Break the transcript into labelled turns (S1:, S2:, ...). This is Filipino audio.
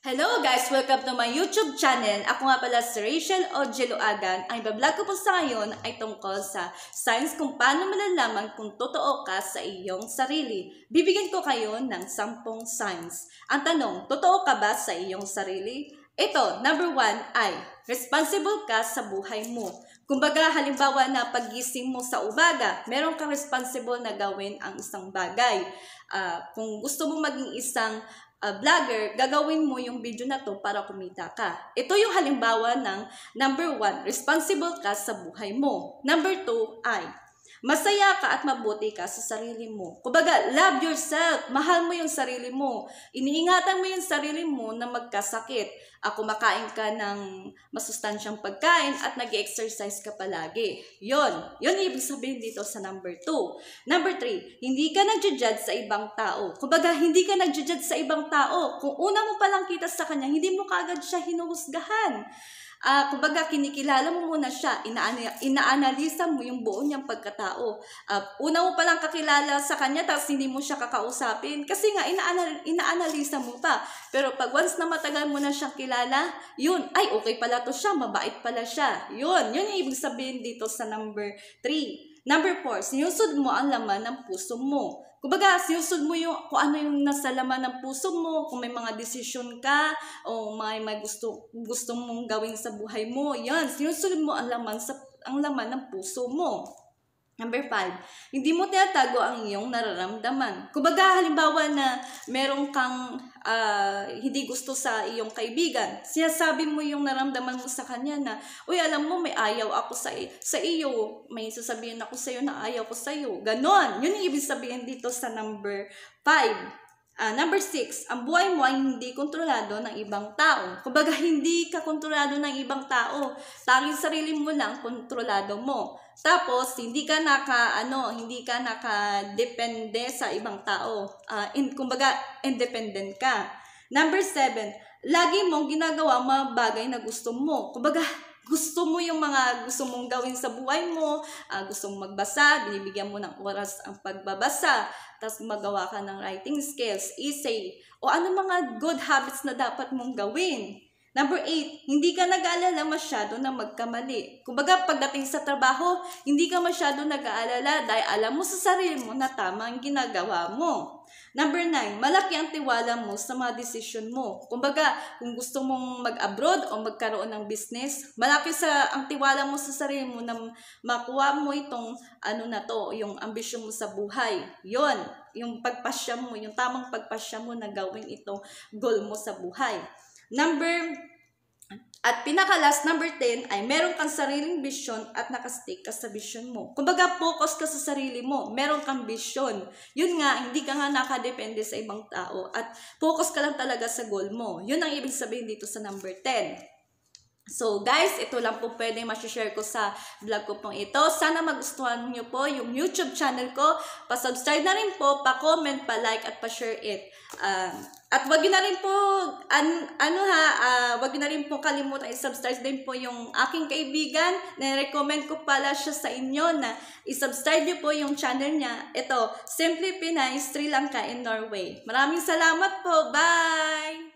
S1: Hello guys! Welcome to my YouTube channel. Ako nga pala si Rachel Ojelo Agan. Ang ibablog ko po sa ngayon ay tungkol sa science kung paano malalaman kung totoo ka sa iyong sarili. Bibigyan ko kayo ng sampung science. Ang tanong, totoo ka ba sa iyong sarili? Ito, number one ay responsible ka sa buhay mo. Kumbaga, halimbawa na pagising mo sa umaga, meron kang responsible na gawin ang isang bagay. Uh, kung gusto mo maging isang uh, vlogger, gagawin mo yung video na to para kumita ka. Ito yung halimbawa ng number one, responsible ka sa buhay mo. Number two I. Masaya ka at mabuti ka sa sarili mo. Kumbaga, love yourself. Mahal mo yung sarili mo. Iniingatan mo yung sarili mo na magkasakit. Ako ah, makain ka ng masustansyang pagkain at nag exercise ka palagi. Yon Yun ibig sabihin dito sa number 2. Number 3, hindi ka nagja sa ibang tao. Kumbaga, hindi ka nagja sa ibang tao. Kung una mo palang kita sa kanya, hindi mo kaagad siya hinuhusgahan uh, kumbaga kinikilala mo muna siya, inaana, inaanalisa mo yung buo niyang pagkatao. Uh, una mo palang kakilala sa kanya tapos hindi mo siya kakausapin kasi nga inaana, inaanalisa mo pa. Pero pag once na matagal mo na siyang kilala, yun, ay okay pala to siya, mabait pala siya. Yun, yun yung ibig sabihin dito sa number 3. Number 4, sinusod mo ang laman ng puso mo. Kumbaga, siusod mo yung kung ano yung nasa laman ng puso mo, kung may mga desisyon ka, o may, may gusto, gusto mong gawin sa buhay mo, yan, siusod mo ang laman, sa, ang laman ng puso mo. Number five, hindi mo tinatago ang iyong nararamdaman. Kumbaga, halimbawa na meron kang uh, hindi gusto sa iyong kaibigan, sinasabi mo yung nararamdaman mo sa kanya na, uy, alam mo, may ayaw ako sa, sa iyo, may sasabihin ako sa iyo na ayaw ko sa iyo. Ganon. Yun yung ibig sabihin dito sa number five. Uh, number six, ang buhay mo ay hindi kontrolado ng ibang tao. Kumbaga, hindi ka kontrolado ng ibang tao. Tanging sarili mo lang, kontrolado mo. Tapos, hindi ka naka, ano, hindi ka nakadepende sa ibang tao. Uh, in, kumbaga, independent ka. Number seven, lagi mong ginagawa mga bagay na gusto mo. Kumbaga, gusto mo yung mga gusto mong gawin sa buhay mo, uh, gusto mong magbasa, binibigyan mo ng oras ang pagbabasa, tapos magawa ka ng writing skills, essay, o ano mga good habits na dapat mong gawin. Number 8, hindi ka nag-aalala masyado na magkamali. Kumbaga, pagdating sa trabaho, hindi ka masyado nag-aalala dahil alam mo sa sarili mo na tama ang ginagawa mo. Number nine, malaki ang tiwala mo sa mga desisyon mo. Kumbaga, kung gusto mong mag-abroad o magkaroon ng business, malaki sa ang tiwala mo sa sarili mo na makuha mo itong ano na to, yung ambisyon mo sa buhay. Yon, yung pagpasya mo, yung tamang pagpasya mo na gawin itong goal mo sa buhay. Number at pinaka last number 10, ay meron kang sariling vision at nakastick ka sa vision mo. Kumbaga, focus ka sa sarili mo. Meron kang vision. Yun nga, hindi ka nga nakadepende sa ibang tao. At focus ka lang talaga sa goal mo. Yun ang ibig sabihin dito sa number 10. So guys, ito lang po pwede share ko sa vlog ko pong ito. Sana magustuhan nyo po yung YouTube channel ko. Pa-subscribe na rin po, pa-comment, pa-like at pa-share it. Um, at wag na rin po, an, ano ha, uh, wag na rin po kalimutan i-subscribe din po yung aking kaibigan. Na-recommend ko pala siya sa inyo na i-subscribe niyo po yung channel niya. Ito, Simply Pinay, Sri Lanka in Norway. Maraming salamat po. Bye!